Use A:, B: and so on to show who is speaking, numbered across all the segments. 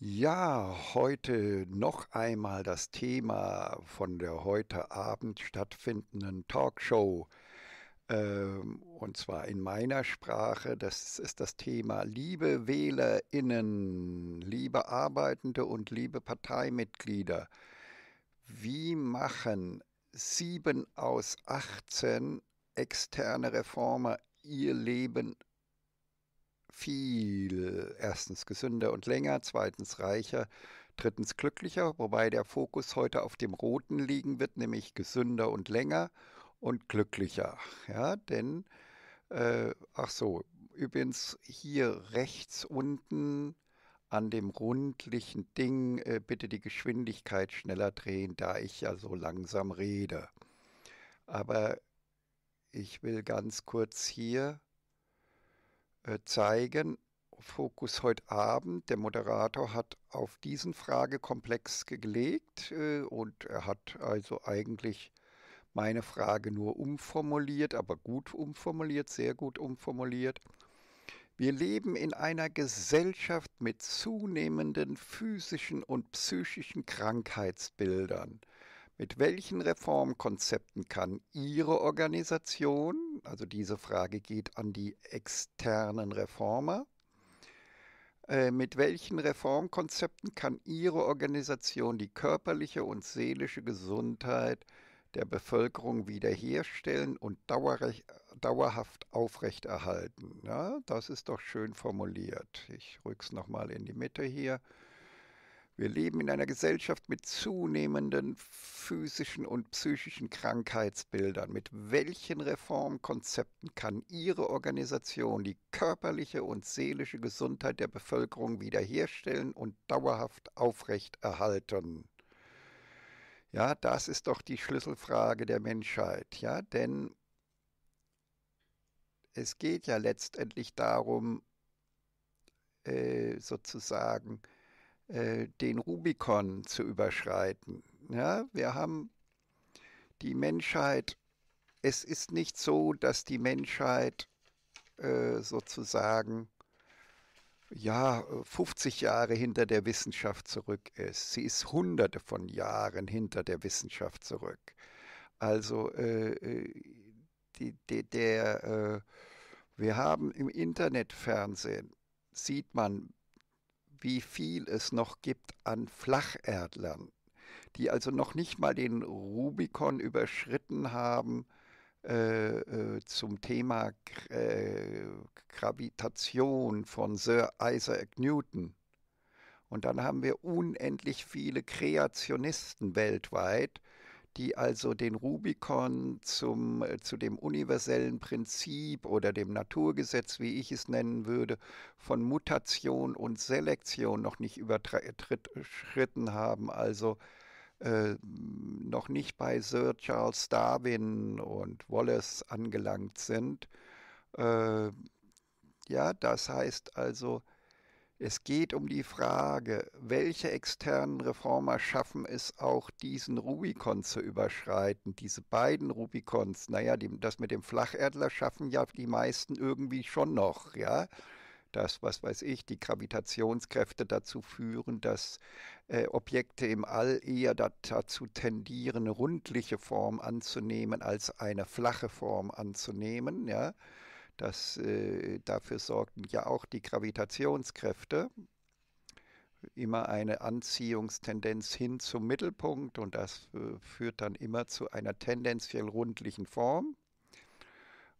A: Ja, heute noch einmal das Thema von der heute Abend stattfindenden Talkshow. Ähm, und zwar in meiner Sprache, das ist das Thema liebe Wählerinnen, liebe Arbeitende und liebe Parteimitglieder. Wie machen sieben aus 18 externe Reformer ihr Leben viel, erstens gesünder und länger, zweitens reicher, drittens glücklicher, wobei der Fokus heute auf dem Roten liegen wird, nämlich gesünder und länger und glücklicher. Ja, denn, äh, ach so, übrigens hier rechts unten an dem rundlichen Ding äh, bitte die Geschwindigkeit schneller drehen, da ich ja so langsam rede. Aber ich will ganz kurz hier äh, zeigen. Fokus heute Abend. Der Moderator hat auf diesen Fragekomplex gelegt äh, und er hat also eigentlich meine Frage nur umformuliert, aber gut umformuliert, sehr gut umformuliert. Wir leben in einer Gesellschaft mit zunehmenden physischen und psychischen Krankheitsbildern. Mit welchen Reformkonzepten kann Ihre Organisation also diese Frage geht an die externen Reformer. Äh, mit welchen Reformkonzepten kann Ihre Organisation die körperliche und seelische Gesundheit der Bevölkerung wiederherstellen und dauerhaft aufrechterhalten? Ja, das ist doch schön formuliert. Ich rück's nochmal in die Mitte hier. Wir leben in einer Gesellschaft mit zunehmenden physischen und psychischen Krankheitsbildern. Mit welchen Reformkonzepten kann Ihre Organisation die körperliche und seelische Gesundheit der Bevölkerung wiederherstellen und dauerhaft aufrechterhalten? Ja, das ist doch die Schlüsselfrage der Menschheit, ja, denn es geht ja letztendlich darum, äh, sozusagen, äh, den Rubikon zu überschreiten. Ja, wir haben die Menschheit, es ist nicht so, dass die Menschheit äh, sozusagen ja, 50 Jahre hinter der Wissenschaft zurück ist. Sie ist hunderte von Jahren hinter der Wissenschaft zurück. Also äh, äh die, die, der, äh, wir haben im Internetfernsehen, sieht man wie viel es noch gibt an Flacherdlern, die also noch nicht mal den Rubikon überschritten haben äh, äh, zum Thema äh, Gravitation von Sir Isaac Newton. Und dann haben wir unendlich viele Kreationisten weltweit, die also den Rubikon zum, äh, zu dem universellen Prinzip oder dem Naturgesetz, wie ich es nennen würde, von Mutation und Selektion noch nicht überschritten haben. Also äh, noch nicht bei Sir Charles Darwin und Wallace angelangt sind. Äh, ja, das heißt also, es geht um die Frage, welche externen Reformer schaffen es auch, diesen Rubikon zu überschreiten, diese beiden Rubikons. Naja, die, das mit dem Flacherdler schaffen ja die meisten irgendwie schon noch, ja. Dass, was weiß ich, die Gravitationskräfte dazu führen, dass äh, Objekte im All eher dazu tendieren, eine rundliche Form anzunehmen, als eine flache Form anzunehmen, ja. Das, äh, dafür sorgten ja auch die Gravitationskräfte. Immer eine Anziehungstendenz hin zum Mittelpunkt und das äh, führt dann immer zu einer tendenziell rundlichen Form.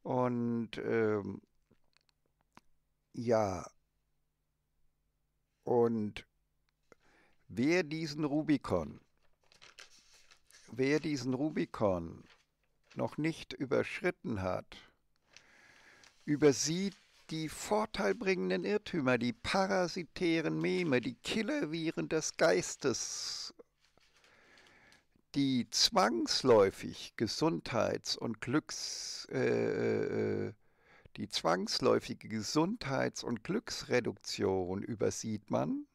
A: Und ähm, ja, und wer diesen Rubikon, wer diesen Rubikon noch nicht überschritten hat, übersieht die vorteilbringenden Irrtümer, die parasitären Meme, die Killerviren des Geistes, die zwangsläufig Gesundheits- und Glücks, äh, äh, äh die zwangsläufige Gesundheits- und Glücksreduktion übersieht man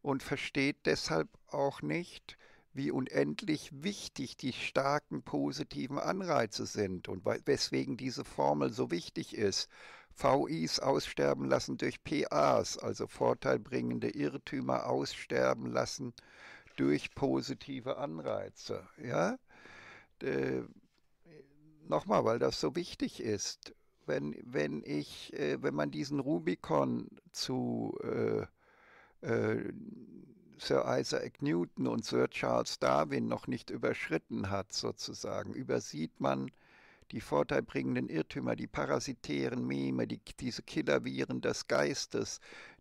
A: und versteht deshalb auch nicht, wie unendlich wichtig die starken positiven Anreize sind und weswegen diese Formel so wichtig ist. VIs aussterben lassen durch PAs, also vorteilbringende Irrtümer aussterben lassen durch positive Anreize. Ja? Nochmal, weil das so wichtig ist. Wenn, wenn, ich, äh, wenn man diesen Rubikon zu äh, äh Sir Isaac Newton und Sir Charles Darwin noch nicht überschritten hat, sozusagen, übersieht man die vorteilbringenden Irrtümer, die parasitären Meme, die, diese Killerviren des Geistes,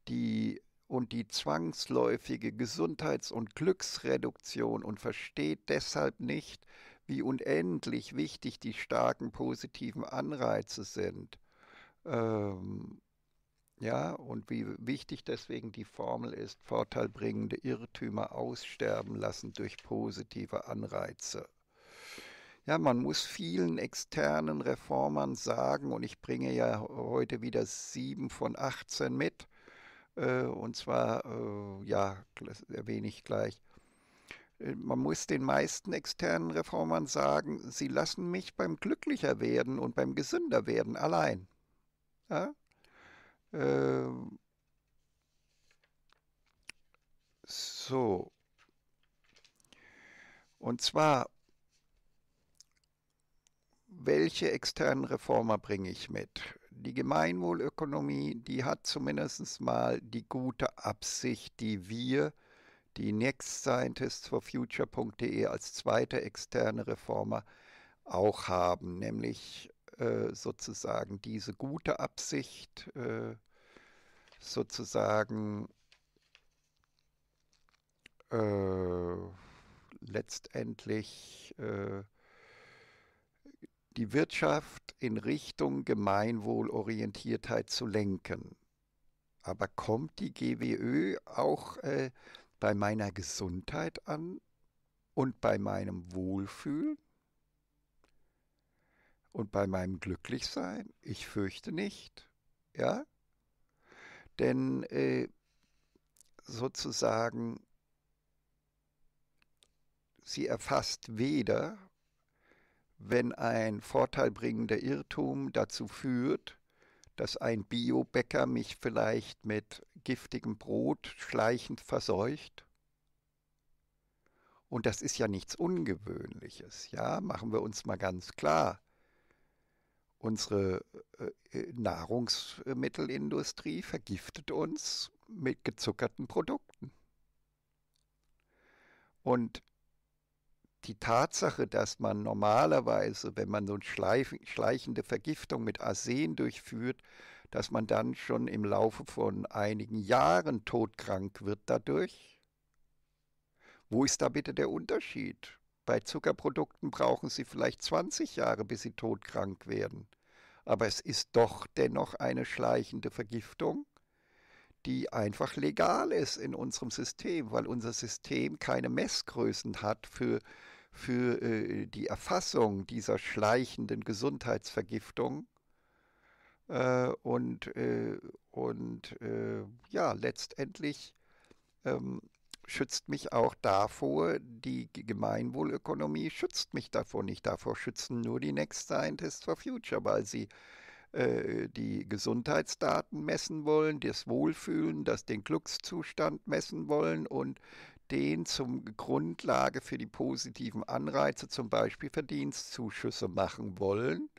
A: die und die zwangsläufige Gesundheits- und Glücksreduktion und versteht deshalb nicht, wie unendlich wichtig die starken positiven Anreize sind. Ähm, ja, und wie wichtig deswegen die Formel ist, vorteilbringende Irrtümer aussterben lassen durch positive Anreize. Ja, man muss vielen externen Reformern sagen, und ich bringe ja heute wieder sieben von 18 mit, äh, und zwar, äh, ja, das erwähne ich gleich, äh, man muss den meisten externen Reformern sagen, sie lassen mich beim glücklicher werden und beim gesünder werden allein. Ja? Ähm so. Und zwar, welche externen Reformer bringe ich mit? Die Gemeinwohlökonomie, die hat zumindest mal die gute Absicht, die wir, die Next Scientists for Future.de als zweite externe Reformer auch haben, nämlich äh, sozusagen diese gute Absicht äh, sozusagen äh, letztendlich äh, die Wirtschaft in Richtung Gemeinwohlorientiertheit zu lenken. Aber kommt die GWÖ auch äh, bei meiner Gesundheit an und bei meinem Wohlfühlen? Und bei meinem Glücklichsein, ich fürchte nicht. Ja? Denn äh, sozusagen, sie erfasst weder, wenn ein vorteilbringender Irrtum dazu führt, dass ein Biobäcker mich vielleicht mit giftigem Brot schleichend verseucht. Und das ist ja nichts Ungewöhnliches, ja, machen wir uns mal ganz klar unsere äh, äh, Nahrungsmittelindustrie vergiftet uns mit gezuckerten Produkten. Und die Tatsache, dass man normalerweise, wenn man so eine schleichende Vergiftung mit Arsen durchführt, dass man dann schon im Laufe von einigen Jahren todkrank wird dadurch, wo ist da bitte der Unterschied? Bei Zuckerprodukten brauchen sie vielleicht 20 Jahre, bis sie todkrank werden. Aber es ist doch dennoch eine schleichende Vergiftung, die einfach legal ist in unserem System, weil unser System keine Messgrößen hat für, für äh, die Erfassung dieser schleichenden Gesundheitsvergiftung. Äh, und äh, und äh, ja, letztendlich ähm, schützt mich auch davor, die Gemeinwohlökonomie schützt mich davor nicht. Davor schützen nur die Next Scientists for Future, weil sie äh, die Gesundheitsdaten messen wollen, das Wohlfühlen, das den Glückszustand messen wollen und den zum Grundlage für die positiven Anreize, zum Beispiel Verdienstzuschüsse machen wollen,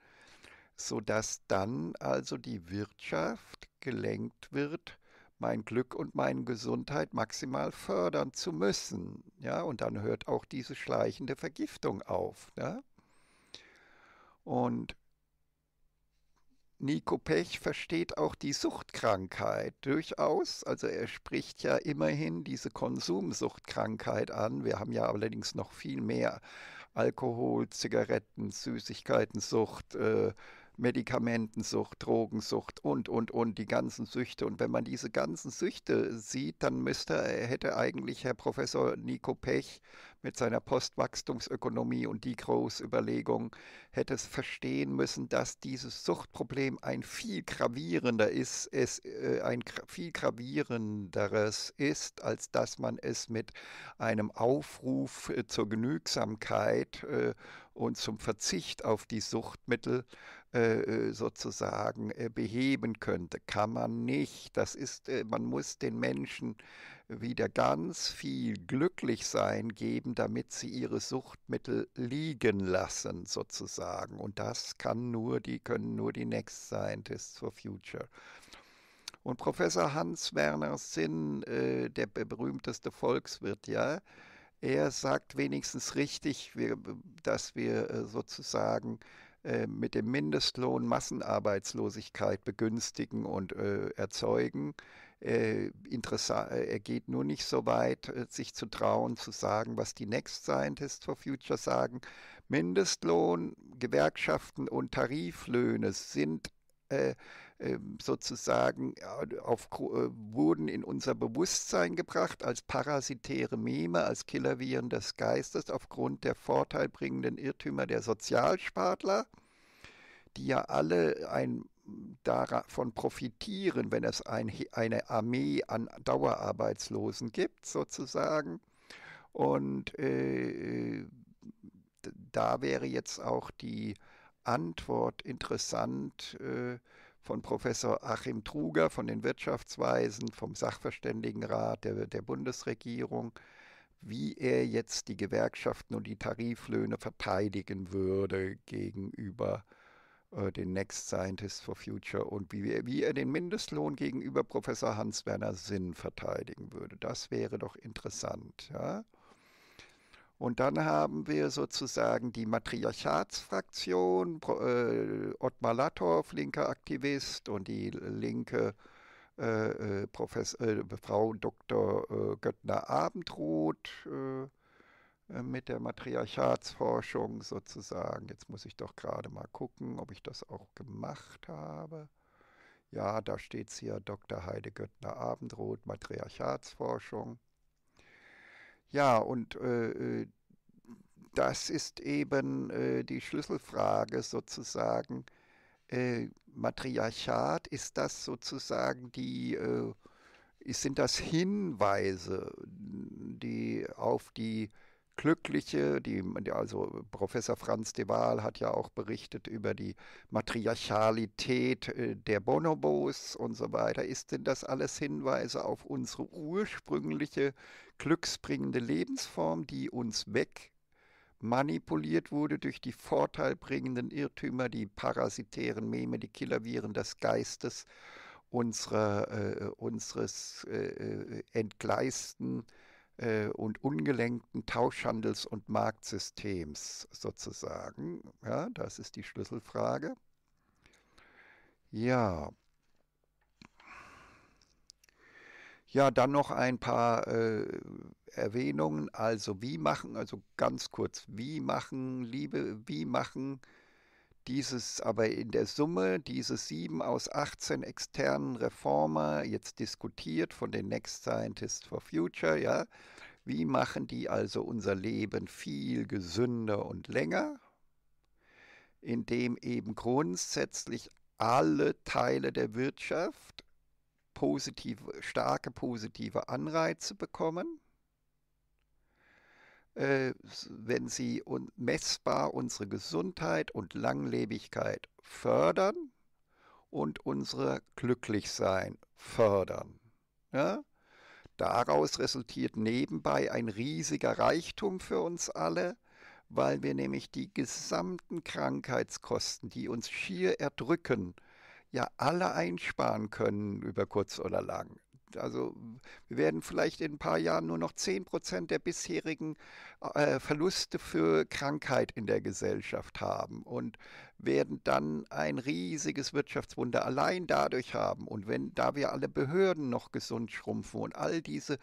A: sodass dann also die Wirtschaft gelenkt wird mein Glück und meine Gesundheit maximal fördern zu müssen. Ja, und dann hört auch diese schleichende Vergiftung auf. Ne? Und Nico Pech versteht auch die Suchtkrankheit durchaus. Also er spricht ja immerhin diese Konsumsuchtkrankheit an. Wir haben ja allerdings noch viel mehr Alkohol, Zigaretten, Süßigkeitensucht, äh, Medikamentensucht, Drogensucht und, und, und, die ganzen Süchte. Und wenn man diese ganzen Süchte sieht, dann müsste, hätte eigentlich Herr Professor Nico Pech mit seiner Postwachstumsökonomie und die Großüberlegung, hätte es verstehen müssen, dass dieses Suchtproblem ein viel gravierender ist, es äh, ein viel gravierenderes ist, als dass man es mit einem Aufruf äh, zur Genügsamkeit äh, und zum Verzicht auf die Suchtmittel äh, äh, sozusagen äh, beheben könnte. Kann man nicht. Das ist, man muss den Menschen wieder ganz viel Glücklichsein geben, damit sie ihre Suchtmittel liegen lassen, sozusagen. Und das kann nur, die können nur die Next Scientists for Future. Und Professor Hans Werner Sinn, der berühmteste Volkswirt, ja, er sagt wenigstens richtig, dass wir sozusagen äh, mit dem Mindestlohn Massenarbeitslosigkeit begünstigen und äh, erzeugen. Äh, äh er geht nur nicht so weit, äh, sich zu trauen, zu sagen, was die Next Scientists for Future sagen. Mindestlohn, Gewerkschaften und Tariflöhne sind ähm, sozusagen äh, auf, äh, wurden in unser Bewusstsein gebracht als parasitäre Meme, als Killerviren des Geistes aufgrund der vorteilbringenden Irrtümer der Sozialspartler, die ja alle ein davon profitieren, wenn es ein, eine Armee an Dauerarbeitslosen gibt, sozusagen. Und äh, da wäre jetzt auch die Antwort interessant, äh, von Professor Achim Truger von den Wirtschaftsweisen, vom Sachverständigenrat der, der Bundesregierung, wie er jetzt die Gewerkschaften und die Tariflöhne verteidigen würde gegenüber äh, den Next Scientist for Future und wie, wie er den Mindestlohn gegenüber Professor Hans-Werner Sinn verteidigen würde. Das wäre doch interessant. Ja? Und dann haben wir sozusagen die Matriarchatsfraktion, äh, Ottmar Latov, linker Aktivist, und die linke äh, äh, äh Frau Dr. Äh, Göttner Abendroth äh, mit der Matriarchatsforschung sozusagen. Jetzt muss ich doch gerade mal gucken, ob ich das auch gemacht habe. Ja, da steht es hier, Dr. Heide Göttner Abendroth, Matriarchatsforschung. Ja, und äh, äh, das ist eben äh, die Schlüsselfrage sozusagen. Äh, Matriarchat, ist das sozusagen die, äh, sind das Hinweise, die auf die Glückliche, die, also Professor Franz de Waal hat ja auch berichtet über die Matriarchalität äh, der Bonobos und so weiter. Ist denn das alles Hinweise auf unsere ursprüngliche glücksbringende Lebensform, die uns weg manipuliert wurde durch die vorteilbringenden Irrtümer, die parasitären Meme, die Killerviren des Geistes, unsere, äh, äh unseres äh, äh entgleisten äh, und ungelenkten Tauschhandels- und Marktsystems sozusagen. Ja, das ist die Schlüsselfrage. Ja. Ja, dann noch ein paar äh, Erwähnungen. Also wie machen, also ganz kurz, wie machen, Liebe, wie machen dieses aber in der Summe, diese sieben aus 18 externen Reformer, jetzt diskutiert von den Next Scientists for Future, ja, wie machen die also unser Leben viel gesünder und länger? Indem eben grundsätzlich alle Teile der Wirtschaft positive, starke positive Anreize bekommen äh, wenn sie un messbar unsere Gesundheit und Langlebigkeit fördern und unser Glücklichsein fördern. Ja? Daraus resultiert nebenbei ein riesiger Reichtum für uns alle, weil wir nämlich die gesamten Krankheitskosten, die uns schier erdrücken, ja alle einsparen können über kurz oder lang. Also wir werden vielleicht in ein paar Jahren nur noch 10 Prozent der bisherigen äh, Verluste für Krankheit in der Gesellschaft haben. Und werden dann ein riesiges Wirtschaftswunder allein dadurch haben. Und wenn da wir alle Behörden noch gesund schrumpfen und all diese,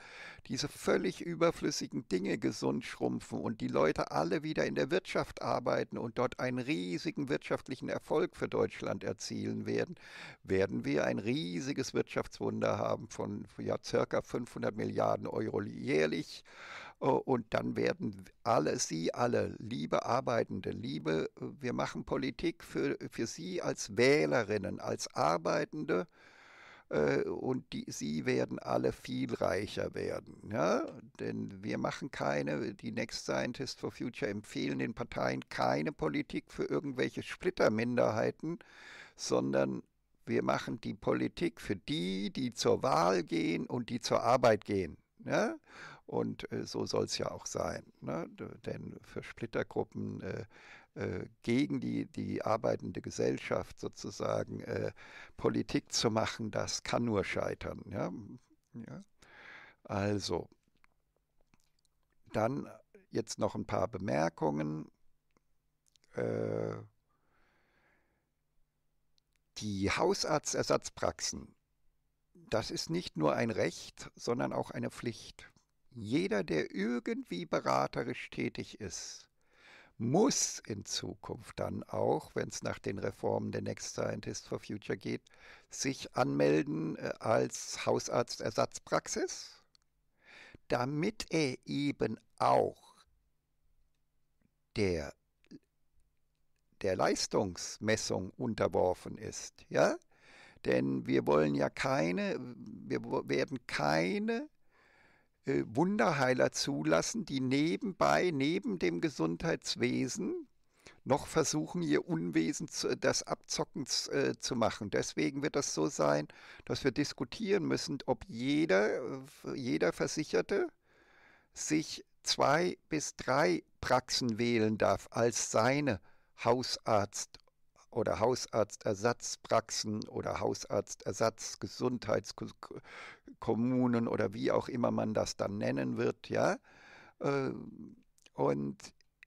A: diese völlig überflüssigen Dinge gesund schrumpfen und die Leute alle wieder in der Wirtschaft arbeiten und dort einen riesigen wirtschaftlichen Erfolg für Deutschland erzielen werden, werden wir ein riesiges Wirtschaftswunder haben von ja, circa 500 Milliarden Euro jährlich. Äh, und dann werden alle Sie, alle liebe Arbeitende, liebe, äh, wir machen Politik für, für Sie als Wählerinnen, als Arbeitende äh, und die, sie werden alle viel reicher werden. Ja? Denn wir machen keine, die Next Scientist for Future empfehlen den Parteien keine Politik für irgendwelche Splitterminderheiten, sondern wir machen die Politik für die, die zur Wahl gehen und die zur Arbeit gehen. Ja? Und äh, so soll es ja auch sein. Ne? Denn für Splittergruppen äh, äh, gegen die, die arbeitende Gesellschaft sozusagen äh, Politik zu machen, das kann nur scheitern. Ja? ja? Also, dann jetzt noch ein paar Bemerkungen. Äh, die Hausarztersatzpraxen das ist nicht nur ein Recht, sondern auch eine Pflicht jeder, der irgendwie beraterisch tätig ist, muss in Zukunft dann auch, wenn es nach den Reformen der Next Scientist for Future geht, sich anmelden äh, als Hausarztersatzpraxis, damit er eben auch der, der Leistungsmessung unterworfen ist. Ja? Denn wir wollen ja keine, wir werden keine äh, Wunderheiler zulassen, die nebenbei, neben dem Gesundheitswesen, noch versuchen, ihr Unwesen das Abzocken äh, zu machen. Deswegen wird das so sein, dass wir diskutieren müssen, ob jeder, äh, jeder Versicherte sich zwei bis drei Praxen wählen darf als seine Hausarzt- oder Hausarztersatzpraxen oder Hausarztersatzgesundheitskommunen oder wie auch immer man das dann nennen wird, ja. Äh, und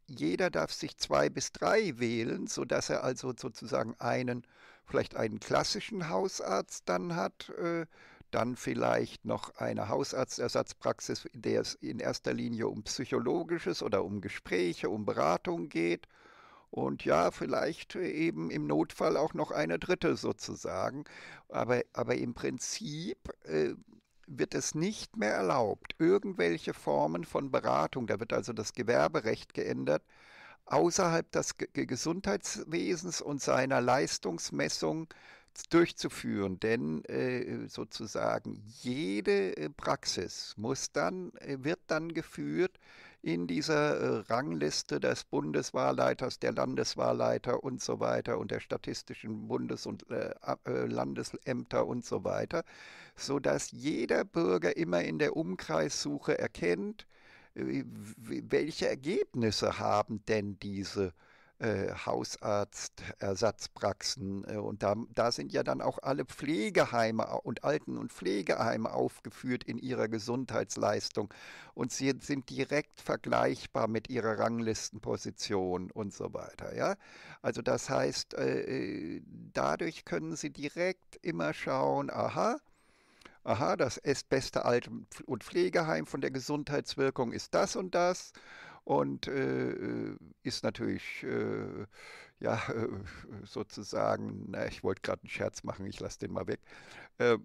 A: jeder darf sich zwei bis drei wählen, sodass er also sozusagen einen, vielleicht einen klassischen Hausarzt dann hat, äh, dann vielleicht noch eine Hausarztersatzpraxis, in der es in erster Linie um psychologisches oder um Gespräche, um Beratung geht und ja, vielleicht äh, eben im Notfall auch noch eine dritte sozusagen. Aber, aber im Prinzip äh, wird es nicht mehr erlaubt, irgendwelche Formen von Beratung, da wird also das Gewerberecht geändert, außerhalb des G Gesundheitswesens und seiner Leistungsmessung durchzuführen, denn äh, sozusagen jede äh, Praxis muss dann, äh, wird dann geführt in dieser äh, Rangliste des Bundeswahlleiters, der Landeswahlleiter und so weiter und der statistischen Bundes- und äh, äh, Landesämter und so weiter, sodass jeder Bürger immer in der Umkreissuche erkennt, welche Ergebnisse haben denn diese äh, Hausarzt, Ersatzpraxen. Äh, und da, da sind ja dann auch alle Pflegeheime und Alten- und Pflegeheime aufgeführt in ihrer Gesundheitsleistung. Und sie sind direkt vergleichbar mit ihrer Ranglistenposition und so weiter. Ja? Also das heißt, äh, äh dadurch können sie direkt immer schauen, aha, aha, das beste Alten- und Pflegeheim von der Gesundheitswirkung ist das und das und äh, äh, ist natürlich äh, ja sozusagen, na, ich wollte gerade einen Scherz machen, ich lasse den mal weg. Äh,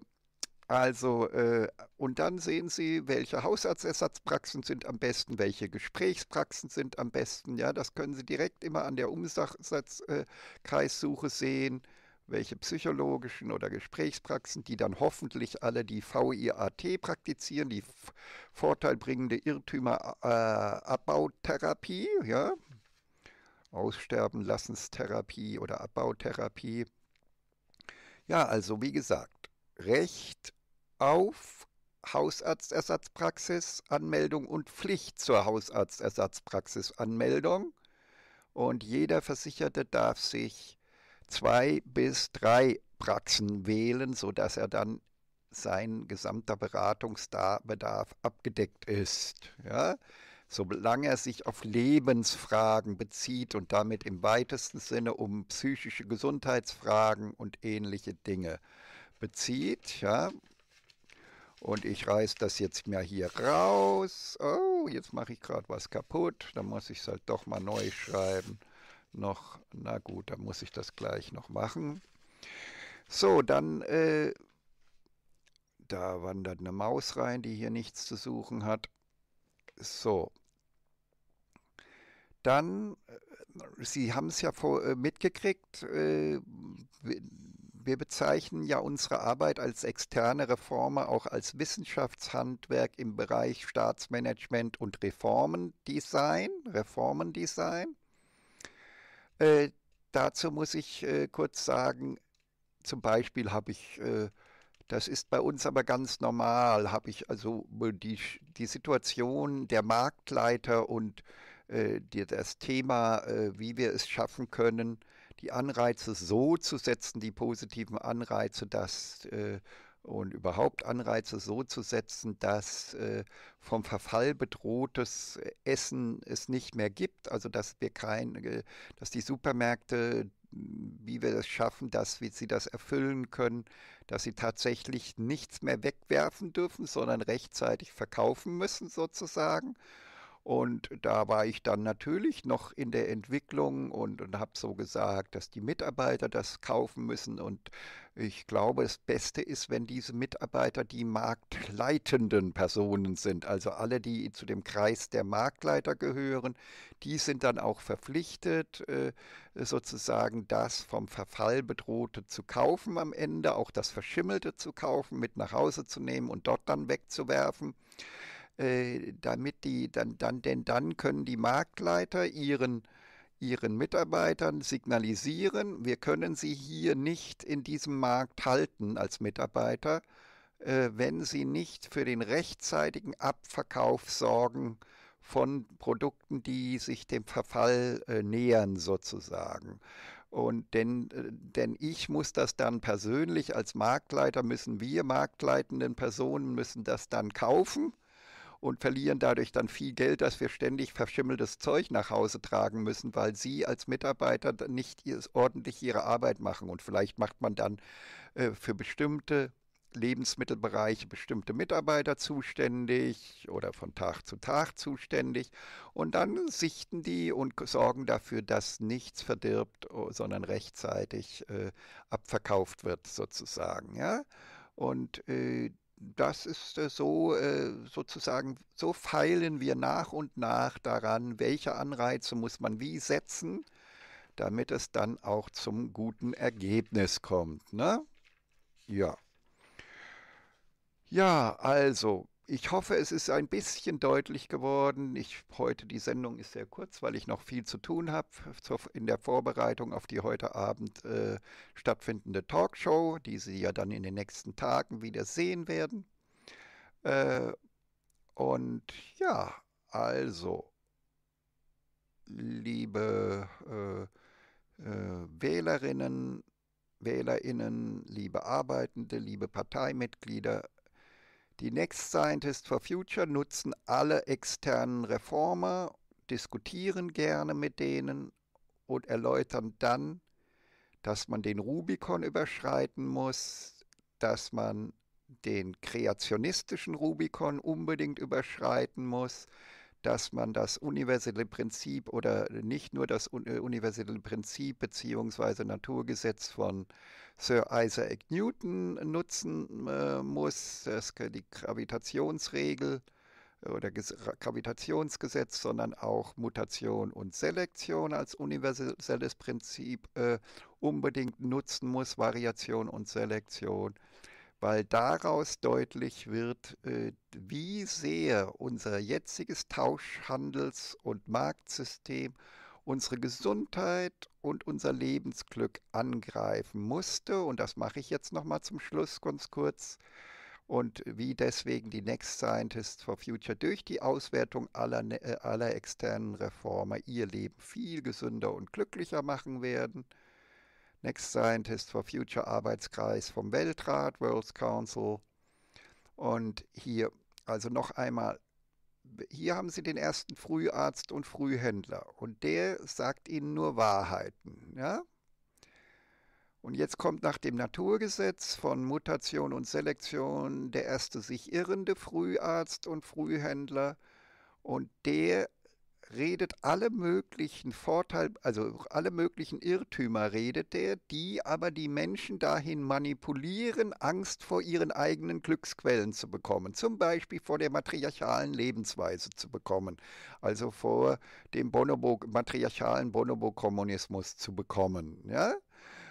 A: also, äh, und dann sehen Sie, welche Hausarztersatzpraxen sind am besten, welche Gesprächspraxen sind am besten. Ja, das können Sie direkt immer an der Umsatzkreissuche äh, sehen welche psychologischen oder Gesprächspraxen, die dann hoffentlich alle die VIAT praktizieren, die vorteilbringende Irrtümerabbautherapie, äh, ja, Aussterbenlassenstherapie oder Abbautherapie. Ja, also wie gesagt, Recht auf Hausarztersatzpraxis Anmeldung und Pflicht zur Hausarztersatzpraxis Anmeldung. Und jeder Versicherte darf sich zwei bis drei Praxen wählen, sodass er dann sein gesamter Beratungsbedarf abgedeckt ist. Ja? Solange er sich auf Lebensfragen bezieht und damit im weitesten Sinne um psychische Gesundheitsfragen und ähnliche Dinge bezieht, ja, und ich reiße das jetzt mal hier raus. Oh, jetzt mache ich gerade was kaputt. Dann muss ich es halt doch mal neu schreiben noch, na gut, dann muss ich das gleich noch machen. So, dann, äh, da wandert eine Maus rein, die hier nichts zu suchen hat. So. Dann, äh, Sie haben es ja vor, äh, mitgekriegt, äh, wir bezeichnen ja unsere Arbeit als externe Reformer auch als Wissenschaftshandwerk im Bereich Staatsmanagement und Reformendesign. Reformendesign. Äh, dazu muss ich äh, kurz sagen, zum Beispiel habe ich, äh, das ist bei uns aber ganz normal, habe ich also die, die Situation der Marktleiter und äh, die, das Thema, äh, wie wir es schaffen können, die Anreize so zu setzen, die positiven Anreize, dass und überhaupt Anreize so zu setzen, dass äh, vom Verfall bedrohtes Essen es nicht mehr gibt. Also dass wir kein, äh, dass die Supermärkte hm, wie wir das schaffen, dass wir sie das erfüllen können, dass sie tatsächlich nichts mehr wegwerfen dürfen, sondern rechtzeitig verkaufen müssen sozusagen und da war ich dann natürlich noch in der Entwicklung und, und habe so gesagt, dass die Mitarbeiter das kaufen müssen. Und ich glaube, das Beste ist, wenn diese Mitarbeiter die marktleitenden Personen sind. Also alle, die zu dem Kreis der Marktleiter gehören, die sind dann auch verpflichtet, äh, sozusagen das vom Verfall bedrohte zu kaufen am Ende, auch das Verschimmelte zu kaufen, mit nach Hause zu nehmen und dort dann wegzuwerfen. Äh, damit die dann, dann, denn dann können die Marktleiter ihren ihren Mitarbeitern signalisieren, wir können sie hier nicht in diesem Markt halten als Mitarbeiter, äh, wenn sie nicht für den rechtzeitigen Abverkauf sorgen von Produkten, die sich dem Verfall äh, nähern sozusagen. Und denn, äh, denn ich muss das dann persönlich als Marktleiter, müssen wir marktleitenden Personen, müssen das dann kaufen und verlieren dadurch dann viel Geld, dass wir ständig verschimmeltes Zeug nach Hause tragen müssen, weil sie als Mitarbeiter nicht ordentlich ihre Arbeit machen. Und vielleicht macht man dann äh, für bestimmte Lebensmittelbereiche bestimmte Mitarbeiter zuständig oder von Tag zu Tag zuständig. Und dann sichten die und sorgen dafür, dass nichts verdirbt, sondern rechtzeitig äh, abverkauft wird sozusagen. Ja? Und äh, das ist äh, so äh, sozusagen, so feilen wir nach und nach daran, welche Anreize muss man wie setzen, damit es dann auch zum guten Ergebnis kommt. Ne? Ja. Ja, also ich hoffe, es ist ein bisschen deutlich geworden. Ich, heute die Sendung ist sehr kurz, weil ich noch viel zu tun habe in der Vorbereitung auf die heute Abend äh, stattfindende Talkshow, die Sie ja dann in den nächsten Tagen wieder sehen werden. Äh, und ja, also, liebe äh, äh Wählerinnen, Wählerinnen, liebe Arbeitende, liebe Parteimitglieder, die Next Scientist for Future nutzen alle externen Reformer, diskutieren gerne mit denen und erläutern dann, dass man den Rubikon überschreiten muss, dass man den kreationistischen Rubikon unbedingt überschreiten muss, dass man das universelle Prinzip oder nicht nur das äh, universelle Prinzip bzw. Naturgesetz von Sir Isaac Newton nutzen äh, muss, das, die Gravitationsregel oder Gravitationsgesetz, sondern auch Mutation und Selektion als universelles Prinzip äh, unbedingt nutzen muss, Variation und Selektion weil daraus deutlich wird, äh, wie sehr unser jetziges Tauschhandels- und Marktsystem unsere Gesundheit und unser Lebensglück angreifen musste. Und das mache ich jetzt nochmal zum Schluss ganz kurz. Und wie deswegen die Next Scientists for Future durch die Auswertung aller, ne, äh, aller externen Reformer ihr Leben viel gesünder und glücklicher machen werden. Next Scientist for Future Arbeitskreis vom Weltrat, World Council. Und hier, also noch einmal, hier haben Sie den ersten Früharzt und Frühhändler und der sagt Ihnen nur Wahrheiten. Ja? Und jetzt kommt nach dem Naturgesetz von Mutation und Selektion der erste sich irrende Früharzt und Frühhändler und der redet alle möglichen Vorteile, also alle möglichen Irrtümer redet der, die aber die Menschen dahin manipulieren, Angst vor ihren eigenen Glücksquellen zu bekommen. Zum Beispiel vor der matriarchalen Lebensweise zu bekommen. Also vor dem Bonobo, matriarchalen Bonobo-Kommunismus zu bekommen. Ja?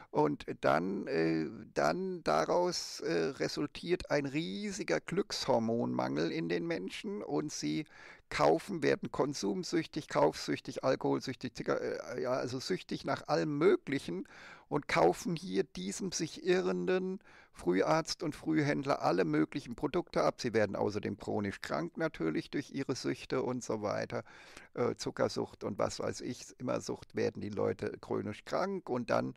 A: Und dann, äh, dann daraus äh, resultiert ein riesiger Glückshormonmangel in den Menschen und sie kaufen, werden konsumsüchtig, kaufsüchtig, alkoholsüchtig, Ziga äh, ja, also süchtig nach allem Möglichen und kaufen hier diesem sich irrenden Früharzt und Frühhändler alle möglichen Produkte ab. Sie werden außerdem chronisch krank natürlich durch ihre Süchte und so weiter. Äh, Zuckersucht und was weiß ich, immer Sucht werden die Leute chronisch krank und dann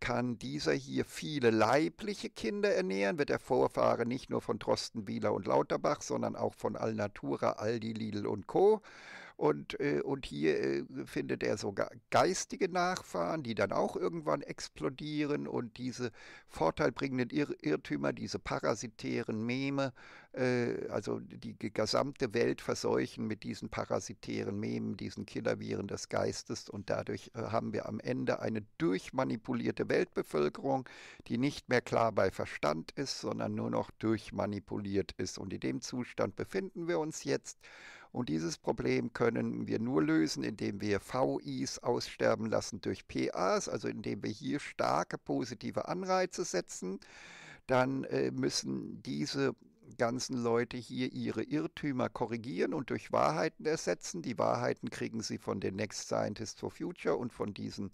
A: kann dieser hier viele leibliche Kinder ernähren, wird der Vorfahre nicht nur von Trosten, Wieler und Lauterbach, sondern auch von Alnatura, Aldi, Lidl und Co. Und, äh, und hier äh, findet er sogar geistige Nachfahren, die dann auch irgendwann explodieren und diese vorteilbringenden Irr Irrtümer, diese parasitären Meme äh, also die gesamte Welt verseuchen mit diesen parasitären Memen, diesen Killerviren des Geistes. Und dadurch äh, haben wir am Ende eine durchmanipulierte Weltbevölkerung, die nicht mehr klar bei Verstand ist, sondern nur noch durchmanipuliert ist. Und in dem Zustand befinden wir uns jetzt. Und dieses Problem können wir nur lösen, indem wir VIs aussterben lassen durch PAs, also indem wir hier starke positive Anreize setzen. Dann äh, müssen diese ganzen Leute hier ihre Irrtümer korrigieren und durch Wahrheiten ersetzen. Die Wahrheiten kriegen sie von den Next Scientists for Future und von diesen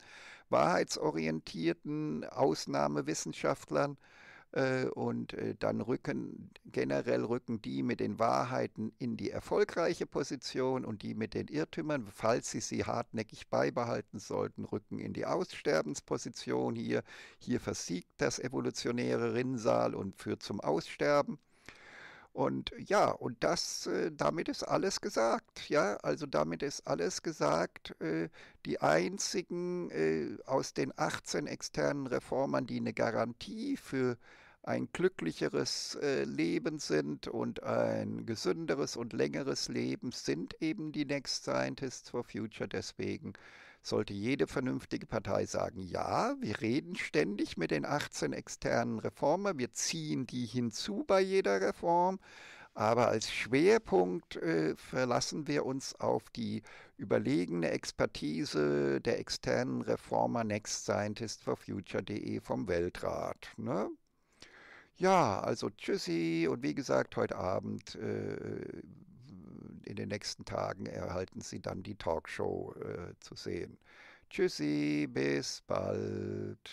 A: wahrheitsorientierten Ausnahmewissenschaftlern. Äh, und äh, dann rücken, generell rücken die mit den Wahrheiten in die erfolgreiche Position und die mit den Irrtümern, falls sie sie hartnäckig beibehalten sollten, rücken in die Aussterbensposition hier. Hier versiegt das evolutionäre Rinnsal und führt zum Aussterben. Und ja, und das, äh, damit ist alles gesagt. Ja, also damit ist alles gesagt. Äh, die einzigen äh, aus den 18 externen Reformern, die eine Garantie für ein glücklicheres äh, Leben sind und ein gesünderes und längeres Leben, sind eben die Next Scientists for Future. Deswegen sollte jede vernünftige Partei sagen, ja, wir reden ständig mit den 18 externen Reformer, wir ziehen die hinzu bei jeder Reform, aber als Schwerpunkt äh, verlassen wir uns auf die überlegene Expertise der externen Reformer Next Scientist for Future.de vom Weltrat. Ne? Ja, also tschüssi und wie gesagt, heute Abend äh, in den nächsten Tagen erhalten Sie dann die Talkshow äh, zu sehen. Tschüssi, bis bald.